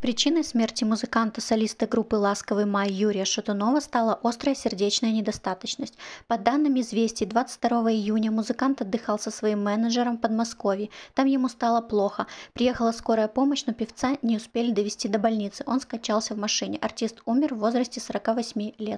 Причиной смерти музыканта-солиста группы «Ласковый май» Юрия Шатунова стала острая сердечная недостаточность. По данным известий, 22 июня музыкант отдыхал со своим менеджером в Подмосковье. Там ему стало плохо. Приехала скорая помощь, но певца не успели довести до больницы. Он скачался в машине. Артист умер в возрасте 48 лет.